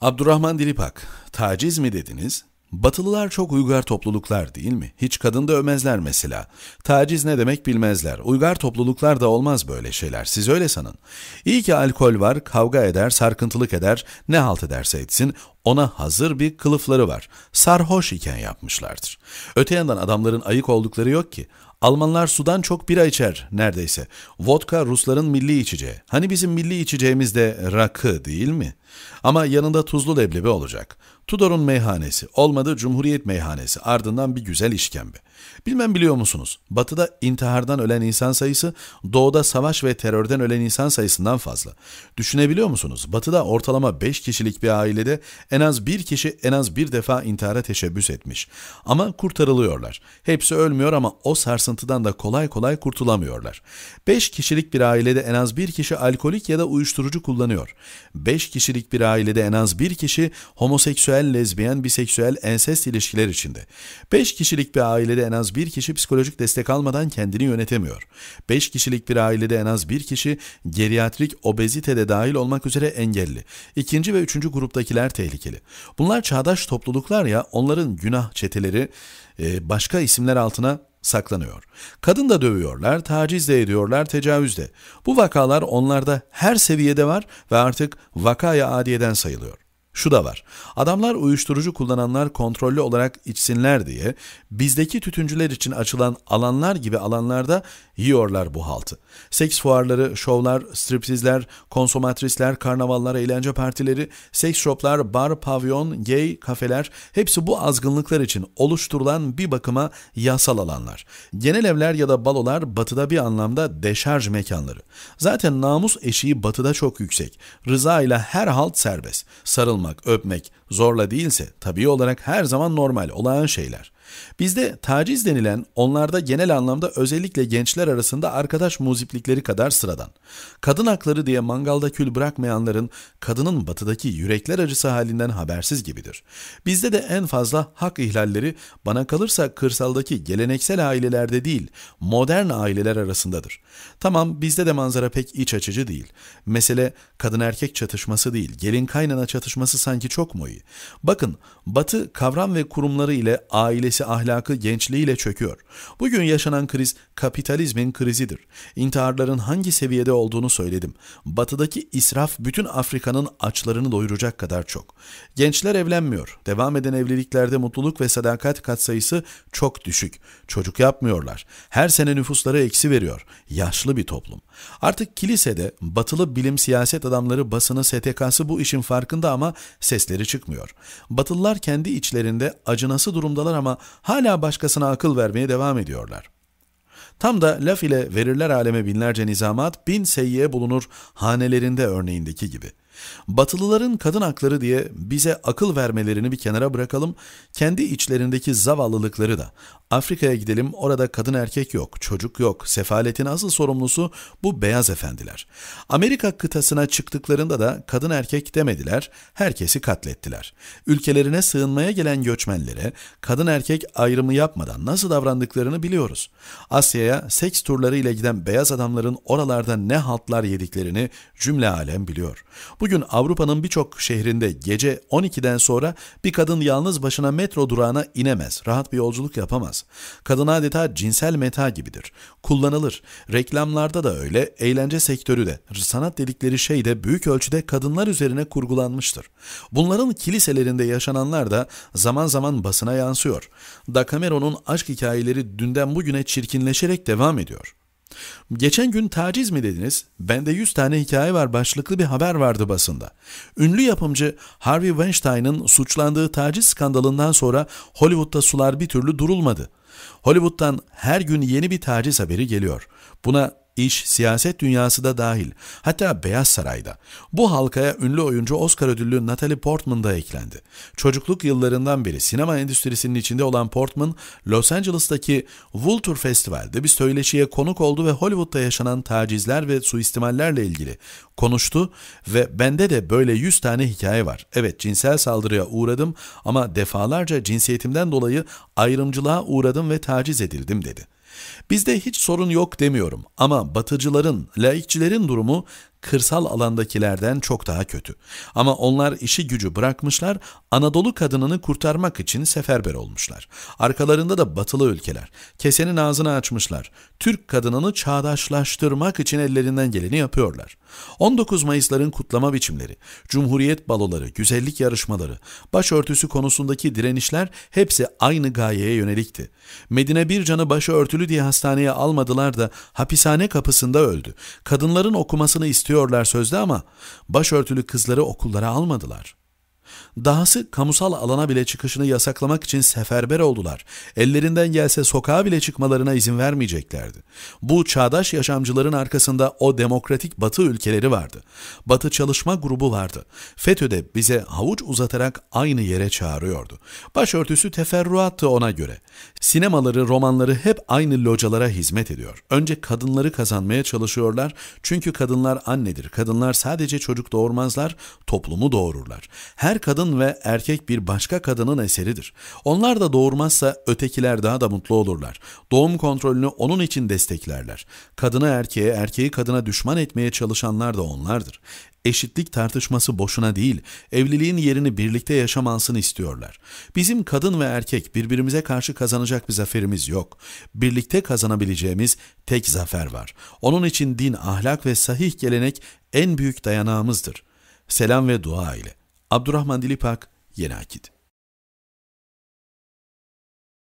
Abdurrahman Dilipak, taciz mi dediniz? Batılılar çok uygar topluluklar değil mi? Hiç kadın da ömezler mesela. Taciz ne demek bilmezler. Uygar topluluklar da olmaz böyle şeyler. Siz öyle sanın. İyi ki alkol var, kavga eder, sarkıntılık eder, ne halt ederse etsin, ona hazır bir kılıfları var. Sarhoş iken yapmışlardır. Öte yandan adamların ayık oldukları yok ki. Almanlar sudan çok bira içer neredeyse. Vodka Rusların milli içeceği. Hani bizim milli içeceğimiz de rakı değil mi?'' Ama yanında tuzlu leblebi olacak. Tudor'un meyhanesi, olmadı Cumhuriyet meyhanesi, ardından bir güzel işkembe. Bilmem biliyor musunuz, batıda intihardan ölen insan sayısı, doğuda savaş ve terörden ölen insan sayısından fazla. Düşünebiliyor musunuz, batıda ortalama 5 kişilik bir ailede en az bir kişi en az bir defa intihara teşebbüs etmiş. Ama kurtarılıyorlar. Hepsi ölmüyor ama o sarsıntıdan da kolay kolay kurtulamıyorlar. 5 kişilik bir ailede en az bir kişi alkolik ya da uyuşturucu kullanıyor. 5 kişilik kişilik bir ailede en az bir kişi homoseksüel, lezbiyen, biseksüel, ensest ilişkiler içinde. Beş kişilik bir ailede en az bir kişi psikolojik destek almadan kendini yönetemiyor. Beş kişilik bir ailede en az bir kişi geriatrik obezitede dahil olmak üzere engelli. İkinci ve üçüncü gruptakiler tehlikeli. Bunlar çağdaş topluluklar ya onların günah çeteleri e, başka isimler altına saklanıyor. Kadın da dövüyorlar, taciz de ediyorlar, tecavüz de. Bu vakalar onlarda her seviyede var ve artık vakaya adiyeden sayılıyor. Şu da var. Adamlar uyuşturucu kullananlar kontrollü olarak içsinler diye bizdeki tütüncüler için açılan alanlar gibi alanlarda yiyorlar bu haltı. Seks fuarları, şovlar, stripsizler, konsomatrisler, karnavallar, eğlence partileri, seks shoplar, bar, pavyon, gay, kafeler hepsi bu azgınlıklar için oluşturulan bir bakıma yasal alanlar. Genel evler ya da balolar batıda bir anlamda deşarj mekanları. Zaten namus eşiği batıda çok yüksek. Rıza ile her halt serbest. Sarılma dokunmak, öpmek zorla değilse tabii olarak her zaman normal, olağan şeyler. Bizde taciz denilen onlarda genel anlamda özellikle gençler arasında arkadaş muziplikleri kadar sıradan. Kadın hakları diye mangalda kül bırakmayanların kadının batıdaki yürekler acısı halinden habersiz gibidir. Bizde de en fazla hak ihlalleri bana kalırsa kırsaldaki geleneksel ailelerde değil modern aileler arasındadır. Tamam bizde de manzara pek iç açıcı değil. Mesele kadın erkek çatışması değil gelin kaynana çatışması sanki çok mu iyi? Bakın batı kavram ve kurumları ile ailesi neredeyse ahlakı gençliğiyle çöküyor. Bugün yaşanan kriz kapitalizmin krizidir. İntiharların hangi seviyede olduğunu söyledim. Batıdaki israf bütün Afrika'nın açlarını doyuracak kadar çok. Gençler evlenmiyor. Devam eden evliliklerde mutluluk ve sadakat katsayısı çok düşük. Çocuk yapmıyorlar. Her sene nüfusları eksi veriyor. Yaşlı bir toplum. Artık kilisede batılı bilim siyaset adamları basını STK'sı bu işin farkında ama sesleri çıkmıyor. Batılılar kendi içlerinde acınası durumdalar ama hala başkasına akıl vermeye devam ediyorlar. Tam da laf ile verirler aleme binlerce nizamat, bin seyyiye bulunur hanelerinde örneğindeki gibi.'' Batılıların kadın hakları diye bize akıl vermelerini bir kenara bırakalım, kendi içlerindeki zavallılıkları da. Afrika'ya gidelim, orada kadın erkek yok, çocuk yok, sefaletin asıl sorumlusu bu beyaz efendiler. Amerika kıtasına çıktıklarında da kadın erkek demediler, herkesi katlettiler. Ülkelerine sığınmaya gelen göçmenlere kadın erkek ayrımı yapmadan nasıl davrandıklarını biliyoruz. Asya'ya seks turları ile giden beyaz adamların oralarda ne haltlar yediklerini cümle alem biliyor. Bu Bugün Avrupa'nın birçok şehrinde gece 12'den sonra bir kadın yalnız başına metro durağına inemez, rahat bir yolculuk yapamaz. Kadın adeta cinsel meta gibidir. Kullanılır. Reklamlarda da öyle, eğlence sektörü de, sanat dedikleri şey de büyük ölçüde kadınlar üzerine kurgulanmıştır. Bunların kiliselerinde yaşananlar da zaman zaman basına yansıyor. Dacameron'un aşk hikayeleri dünden bugüne çirkinleşerek devam ediyor. Geçen gün taciz mi dediniz? Bende 100 tane hikaye var başlıklı bir haber vardı basında. Ünlü yapımcı Harvey Weinstein'ın suçlandığı taciz skandalından sonra Hollywood'da sular bir türlü durulmadı. Hollywood'dan her gün yeni bir taciz haberi geliyor. Buna iş, siyaset dünyası da dahil. Hatta Beyaz Saray'da. Bu halkaya ünlü oyuncu Oscar ödüllü Natalie Portman da eklendi. Çocukluk yıllarından beri sinema endüstrisinin içinde olan Portman, Los Angeles'taki Vulture Festival'de bir söyleşiye konuk oldu ve Hollywood'da yaşanan tacizler ve suistimallerle ilgili konuştu ve bende de böyle 100 tane hikaye var. Evet cinsel saldırıya uğradım ama defalarca cinsiyetimden dolayı ayrımcılığa uğradım ve taciz edildim dedi. Bizde hiç sorun yok demiyorum ama batıcıların, laikçilerin durumu kırsal alandakilerden çok daha kötü. Ama onlar işi gücü bırakmışlar, Anadolu kadınını kurtarmak için seferber olmuşlar. Arkalarında da batılı ülkeler. Kesenin ağzını açmışlar. Türk kadınını çağdaşlaştırmak için ellerinden geleni yapıyorlar. 19 Mayıs'ların kutlama biçimleri, Cumhuriyet baloları, güzellik yarışmaları, başörtüsü konusundaki direnişler hepsi aynı gayeye yönelikti. Medine bir Bircan'ı başörtülü diye hastaneye almadılar da hapishane kapısında öldü. Kadınların okumasını istiyorlar istiyorlar sözde ama başörtülü kızları okullara almadılar. Dahası kamusal alana bile çıkışını yasaklamak için seferber oldular. Ellerinden gelse sokağa bile çıkmalarına izin vermeyeceklerdi. Bu çağdaş yaşamcıların arkasında o demokratik batı ülkeleri vardı. Batı çalışma grubu vardı. Fetö de bize havuç uzatarak aynı yere çağırıyordu. Başörtüsü teferruattı ona göre. Sinemaları, romanları hep aynı localara hizmet ediyor. Önce kadınları kazanmaya çalışıyorlar çünkü kadınlar annedir. Kadınlar sadece çocuk doğurmazlar, toplumu doğururlar. Her her kadın ve erkek bir başka kadının eseridir. Onlar da doğurmazsa ötekiler daha da mutlu olurlar. Doğum kontrolünü onun için desteklerler. Kadını erkeğe, erkeği kadına düşman etmeye çalışanlar da onlardır. Eşitlik tartışması boşuna değil, evliliğin yerini birlikte yaşamansını istiyorlar. Bizim kadın ve erkek birbirimize karşı kazanacak bir zaferimiz yok. Birlikte kazanabileceğimiz tek zafer var. Onun için din, ahlak ve sahih gelenek en büyük dayanağımızdır. Selam ve dua ile. Abdurrahman Dilipak, Yeni Akit